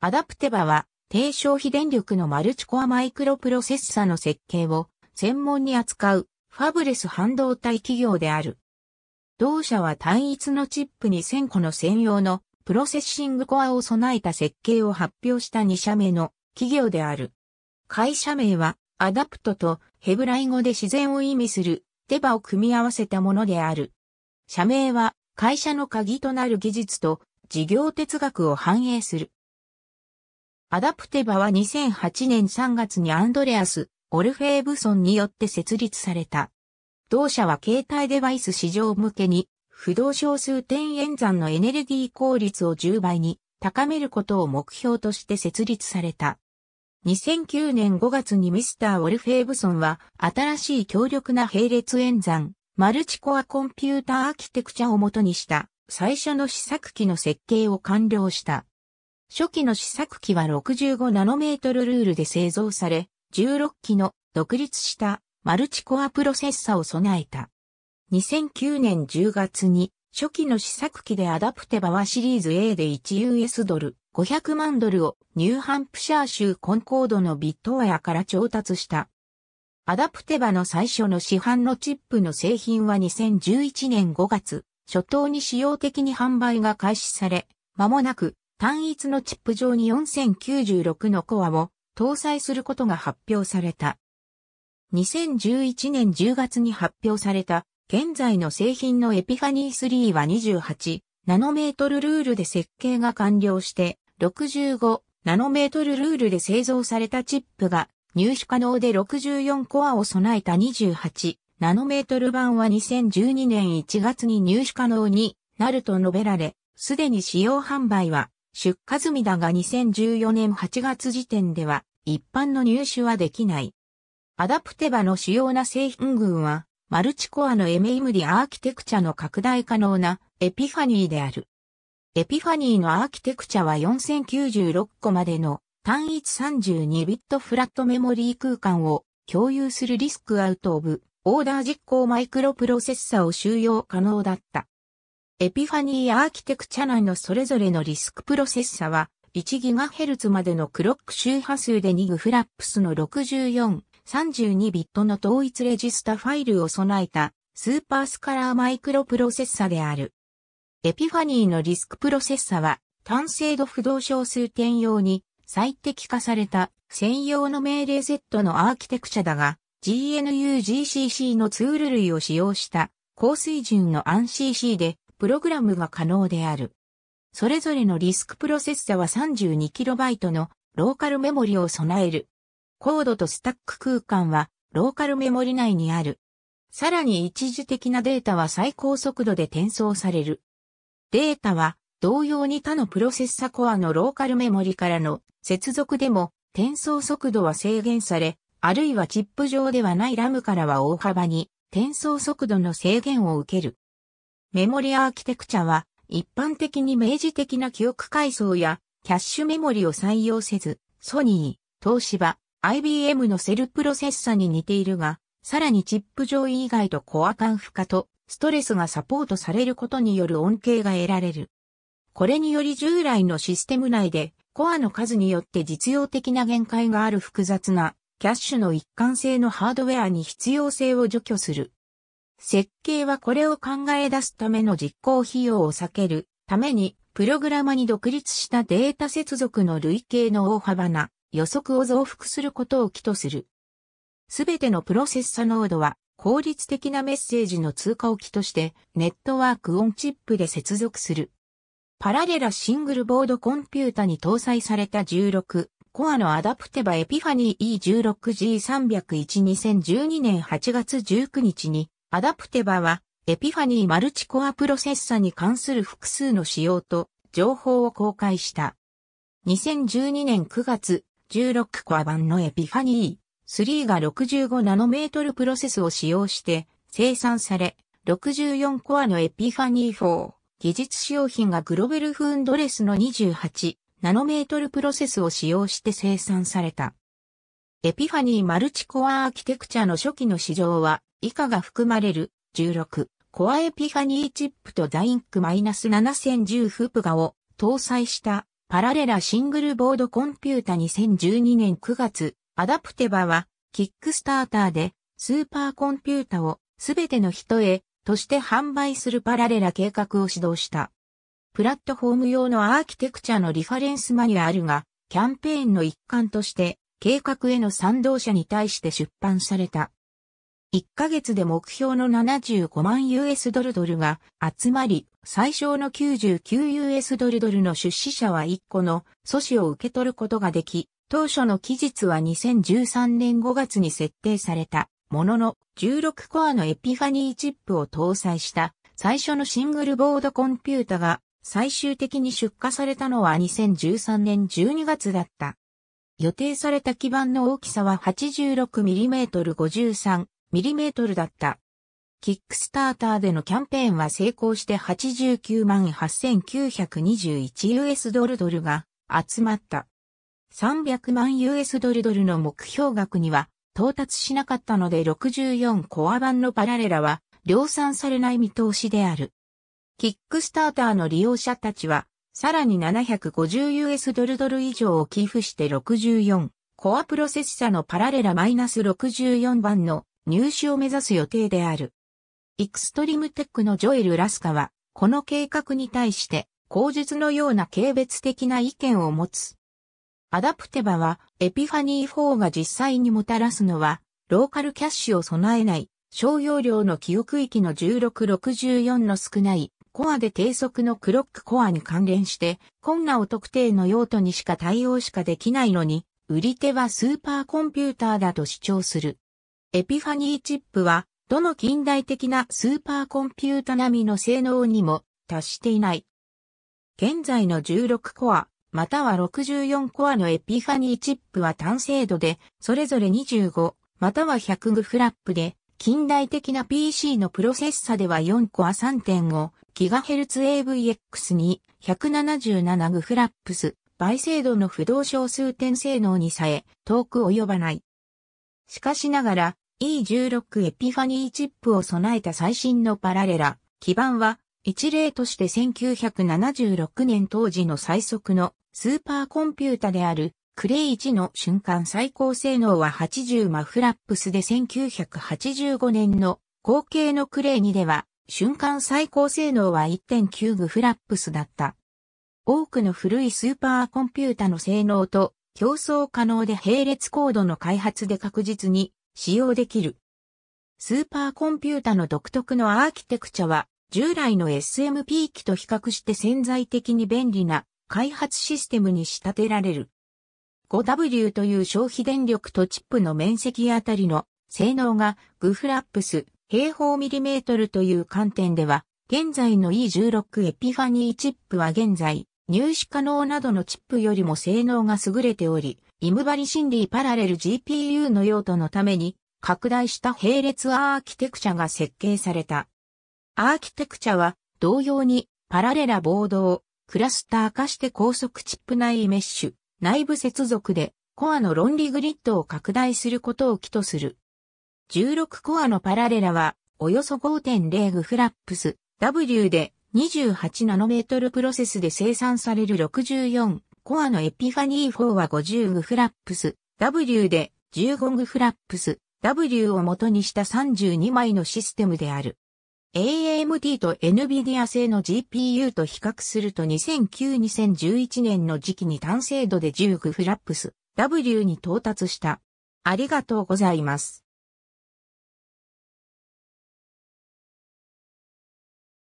アダプテバは、低消費電力のマルチコアマイクロプロセッサの設計を専門に扱うファブレス半導体企業である。同社は単一のチップに1000個の専用のプロセッシングコアを備えた設計を発表した2社目の企業である。会社名はアダプトとヘブライ語で自然を意味するテバを組み合わせたものである。社名は会社の鍵となる技術と事業哲学を反映する。アダプテバは2008年3月にアンドレアス・オルフェーブソンによって設立された。同社は携帯デバイス市場向けに、不動小数点演算のエネルギー効率を10倍に高めることを目標として設立された。2009年5月にミスター・オルフェーブソンは新しい強力な並列演算、マルチコアコンピューターアーキテクチャをもとにした最初の試作機の設計を完了した。初期の試作機は65ナノメートルルールで製造され、16機の独立したマルチコアプロセッサを備えた。2009年10月に初期の試作機でアダプテバはシリーズ A で 1US ドル500万ドルをニューハンプシャー州コンコードのビットェヤから調達した。アダプテバの最初の市販のチップの製品は2011年5月、初頭に使用的に販売が開始され、間もなく単一のチップ上に4096のコアを搭載することが発表された。2011年10月に発表された現在の製品のエピファニー3は28ナノメートルルールで設計が完了して65ナノメートルルールで製造されたチップが入手可能で64コアを備えた28ナノメートル版は2012年1月に入手可能になると述べられ、すでに使用販売は出荷済みだが2014年8月時点では一般の入手はできない。アダプテバの主要な製品群は、マルチコアの MMD アーキテクチャの拡大可能なエピファニーである。エピファニーのアーキテクチャは4096個までの単一32ビットフラットメモリー空間を共有するリスクアウトオブオーダー実行マイクロプロセッサを収容可能だった。エピファニーアーキテクチャ内のそれぞれのリスクプロセッサは 1GHz までのクロック周波数で 2G フラップスの64、32ビットの統一レジスタファイルを備えたスーパースカラーマイクロプロセッサである。エピファニーのリスクプロセッサは単精度不動小数点用に最適化された専用の命令 Z のアーキテクチャだが GNU-GCC のツール類を使用した高水準の ANCC でプログラムが可能である。それぞれのリスクプロセッサは 32KB のローカルメモリを備える。コードとスタック空間はローカルメモリ内にある。さらに一時的なデータは最高速度で転送される。データは同様に他のプロセッサコアのローカルメモリからの接続でも転送速度は制限され、あるいはチップ上ではないラムからは大幅に転送速度の制限を受ける。メモリアーキテクチャは、一般的に明示的な記憶階層やキャッシュメモリを採用せず、ソニー、東芝、IBM のセルプロセッサに似ているが、さらにチップ上位以外とコア感負荷とストレスがサポートされることによる恩恵が得られる。これにより従来のシステム内でコアの数によって実用的な限界がある複雑なキャッシュの一貫性のハードウェアに必要性を除去する。設計はこれを考え出すための実行費用を避けるために、プログラマに独立したデータ接続の類型の大幅な予測を増幅することを起とする。すべてのプロセッサノードは効率的なメッセージの通過を起としてネットワークオンチップで接続する。パラレラシングルボードコンピュータに搭載された16コアのアダプテバエピファニー E16G301 2012年8月19日にアダプテバは、エピファニーマルチコアプロセッサに関する複数の仕様と情報を公開した。2012年9月、16コア版のエピファニー3が65ナノメートルプロセスを使用して生産され、64コアのエピファニー4技術使用品がグロベルフーンドレスの28ナノメートルプロセスを使用して生産された。エピファニーマルチコアアーキテクチャの初期の市場は以下が含まれる16コアエピファニーチップとザインク -7010 フープガを搭載したパラレラシングルボードコンピュータ2012年9月アダプテバはキックスターターでスーパーコンピュータをすべての人へとして販売するパラレラ計画を指導した。プラットフォーム用のアーキテクチャのリファレンスマニュアルがキャンペーンの一環として計画への賛同者に対して出版された。1ヶ月で目標の75万 US ドルドルが集まり、最小の 99US ドルドルの出資者は1個の阻止を受け取ることができ、当初の期日は2013年5月に設定されたものの16コアのエピファニーチップを搭載した最初のシングルボードコンピュータが最終的に出荷されたのは2013年12月だった。予定された基板の大きさは 86mm53mm だった。キックスターターでのキャンペーンは成功して89万 8921US ドルドルが集まった。300万 US ドルドルの目標額には到達しなかったので64コア版のパラレラは量産されない見通しである。キックスターターの利用者たちはさらに 750US ドルドル以上を寄付して64、コアプロセッサのパラレラ -64 番の入手を目指す予定である。エクストリームテックのジョエル・ラスカは、この計画に対して、口述のような軽蔑的な意見を持つ。アダプテバは、エピファニー4が実際にもたらすのは、ローカルキャッシュを備えない、商用量の記憶域の1664の少ない、コアで低速のクロックコアに関連して、困難を特定の用途にしか対応しかできないのに、売り手はスーパーコンピューターだと主張する。エピファニーチップは、どの近代的なスーパーコンピュータ並みの性能にも達していない。現在の16コア、または64コアのエピファニーチップは単精度で、それぞれ25、または100グフラップで、近代的な PC のプロセッサでは4コア 3.5GHzAVX に 177G フラップス倍精度の不動小数点性能にさえ遠く及ばない。しかしながら E16 エピファニーチップを備えた最新のパラレラ基板は一例として1976年当時の最速のスーパーコンピュータであるクレイ1の瞬間最高性能は80マフラップスで1985年の後継のクレイ2では瞬間最高性能は1.9グフラップスだった。多くの古いスーパーコンピュータの性能と競争可能で並列コードの開発で確実に使用できる。スーパーコンピュータの独特のアーキテクチャは従来の SMP 機と比較して潜在的に便利な開発システムに仕立てられる。5W という消費電力とチップの面積あたりの性能がグフラップス平方ミリメートルという観点では、現在の E16 エピファニーチップは現在、入手可能などのチップよりも性能が優れており、イムバリシンリーパラレル GPU の用途のために拡大した並列アーキテクチャが設計された。アーキテクチャは同様にパラレラボードをクラスター化して高速チップ内メッシュ、内部接続でコアの論理グリッドを拡大することを基とする。16コアのパラレラはおよそ5.0グフラップス W で28ナノメートルプロセスで生産される64コアのエピファニー4は50グフラップス W で15グフラップス W を元にした32枚のシステムである。AMD と NVIDIA 製の GPU と比較すると2009-2011年の時期に単精度で1 9フラップス W に到達した。ありがとうございます。